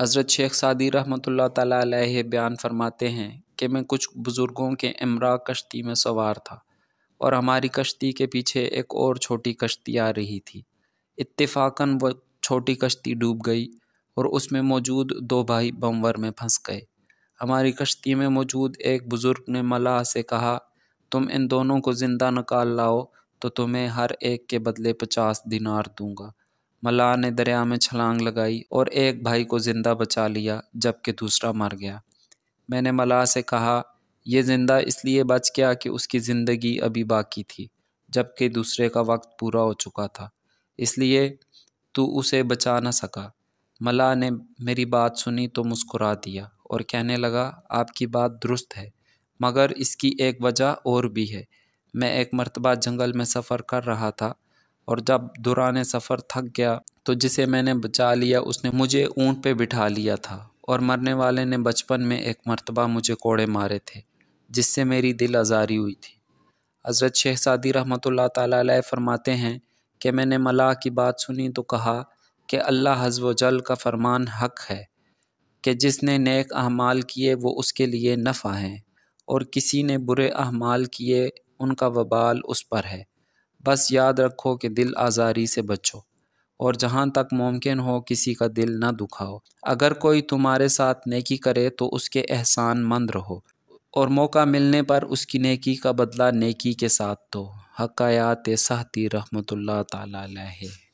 हज़रत शेख सादी रहमत ला बयान फरमाते हैं कि मैं कुछ बुज़ुर्गों के इमरा कश्ती में सवार था और हमारी कश्ती के पीछे एक और छोटी कश्ती आ रही थी इतफाक़न वह छोटी कश्ती डूब गई और उसमें मौजूद दो भाई बमवर में फंस गए हमारी कश्ती में मौजूद एक बुज़ुर्ग ने मलाह से कहा तुम इन दोनों को ज़िंदा निकाल लाओ तो तुम्हें हर एक के बदले पचास दिनार दूँगा मलाह ने दरिया में छलांग लगाई और एक भाई को ज़िंदा बचा लिया जबकि दूसरा मर गया मैंने मलाह से कहा यह ज़िंदा इसलिए बच गया कि उसकी ज़िंदगी अभी बाकी थी जबकि दूसरे का वक्त पूरा हो चुका था इसलिए तू उसे बचा ना सका मलाह ने मेरी बात सुनी तो मुस्कुरा दिया और कहने लगा आपकी बात दुरुस्त है मगर इसकी एक वजह और भी है मैं एक मरतबा जंगल में सफ़र कर रहा था और जब दुरान सफ़र थक गया तो जिसे मैंने बचा लिया उसने मुझे ऊँट पे बिठा लिया था और मरने वाले ने बचपन में एक मरतबा मुझे कोड़े मारे थे जिससे मेरी दिल आज़ारी हुई थी हज़रत शहसादी रहमत ला फरमाते हैं कि मैंने मलाह की बात सुनी तो कहा कि अल्लाह जल का फरमान हक है कि जिसने नेक अहमाल किए वो उसके लिए नफ़ा हैं और किसी ने बुरे अहमाल किए उनका वबाल उस पर है बस याद रखो कि दिल आज़ारी से बचो और जहाँ तक मुमकिन हो किसी का दिल ना दुखाओ अगर कोई तुम्हारे साथ नेकी करे तो उसके एहसान मंद रहो और मौका मिलने पर उसकी नेकी का बदला नेकी के साथ दो हकयात सहती रहमतुल्लाह ताला है